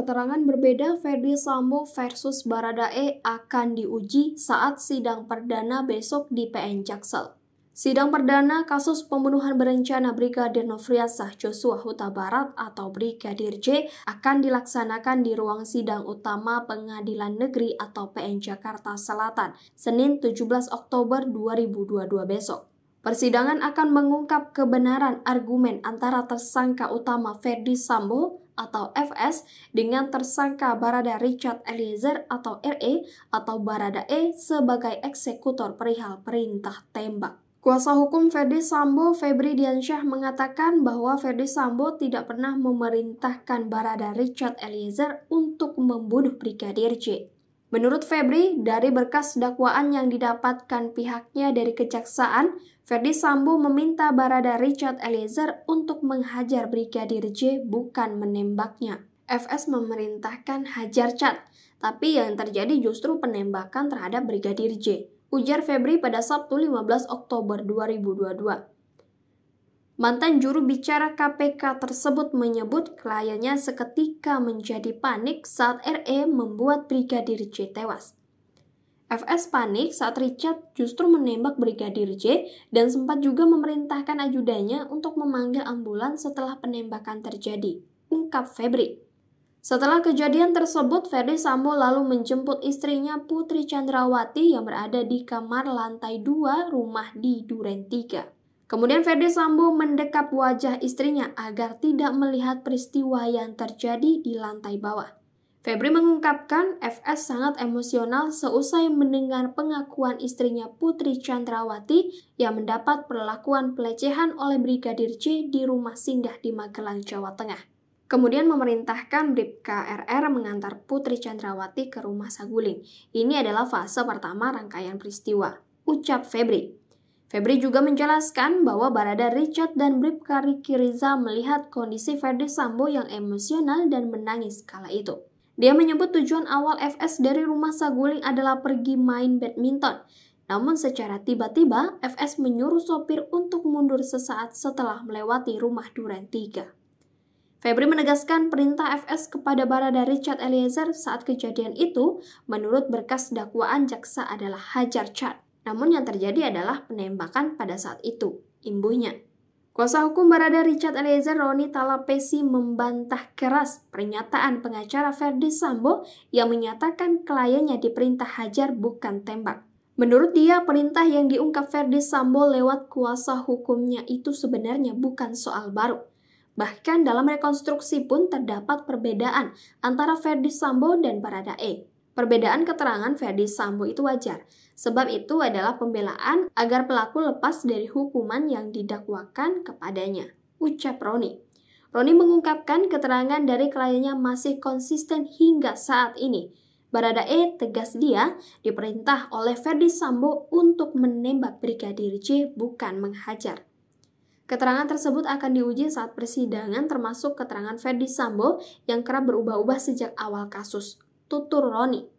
keterangan berbeda Ferdi Sambo versus Baradae akan diuji saat sidang perdana besok di PN Jaksel. Sidang perdana kasus pembunuhan berencana Brigadir Nofriansah Joshua Huta Barat atau Brigadir J akan dilaksanakan di ruang sidang utama Pengadilan Negeri atau PN Jakarta Selatan, Senin 17 Oktober 2022 besok. Persidangan akan mengungkap kebenaran argumen antara tersangka utama Ferdi Sambo atau FS dengan tersangka Barada Richard Eliezer atau RE atau Barada E sebagai eksekutor perihal perintah tembak. Kuasa hukum Ferdi Sambo, Febri Diansyah mengatakan bahwa Ferdi Sambo tidak pernah memerintahkan Barada Richard Eliezer untuk membunuh Brigadir J. Menurut Febri, dari berkas dakwaan yang didapatkan pihaknya dari kejaksaan, Ferdi Sambo meminta Barada Richard Eliezer untuk menghajar Brigadir J bukan menembaknya. FS memerintahkan hajar cat, tapi yang terjadi justru penembakan terhadap Brigadir J. Ujar Febri pada Sabtu 15 Oktober 2022. Mantan juru bicara KPK tersebut menyebut kliennya seketika menjadi panik saat RE membuat Brigadir J tewas. FS panik saat Richard justru menembak Brigadir J dan sempat juga memerintahkan ajudannya untuk memanggil ambulans setelah penembakan terjadi, ungkap Febri. Setelah kejadian tersebut, Ferdi Sambo lalu menjemput istrinya Putri Chandrawati yang berada di kamar lantai 2 rumah di Duren 3. Kemudian Ferdi Sambo mendekap wajah istrinya agar tidak melihat peristiwa yang terjadi di lantai bawah. Febri mengungkapkan FS sangat emosional seusai mendengar pengakuan istrinya Putri Chandrawati yang mendapat perlakuan pelecehan oleh Brigadir C di rumah singgah di Magelang, Jawa Tengah. Kemudian memerintahkan Bribka RR mengantar Putri Chandrawati ke rumah Saguling. Ini adalah fase pertama rangkaian peristiwa, ucap Febri. Febri juga menjelaskan bahwa Barada Richard dan Bribka Riki Riza melihat kondisi Ferdi Sambo yang emosional dan menangis kala itu. Dia menyebut tujuan awal FS dari rumah Saguling adalah pergi main badminton. Namun secara tiba-tiba, FS menyuruh sopir untuk mundur sesaat setelah melewati rumah Duren 3. Febri menegaskan perintah FS kepada Barada Richard Eliezer saat kejadian itu menurut berkas dakwaan jaksa adalah hajar cat. Namun yang terjadi adalah penembakan pada saat itu, imbuhnya. Kuasa hukum Barada Richard Eliezer Roni Talapesi membantah keras pernyataan pengacara Ferdi Sambo yang menyatakan kliennya diperintah hajar bukan tembak. Menurut dia, perintah yang diungkap Ferdi Sambo lewat kuasa hukumnya itu sebenarnya bukan soal baru. Bahkan dalam rekonstruksi pun terdapat perbedaan antara Ferdi Sambo dan Baradae. Perbedaan keterangan Ferdi Sambo itu wajar, sebab itu adalah pembelaan agar pelaku lepas dari hukuman yang didakwakan kepadanya, ucap Roni. Roni mengungkapkan keterangan dari kliennya masih konsisten hingga saat ini. Baradae tegas dia diperintah oleh Ferdi Sambo untuk menembak Brigadir J bukan menghajar. Keterangan tersebut akan diuji saat persidangan termasuk keterangan Ferdi Sambo yang kerap berubah-ubah sejak awal kasus tutur Roni.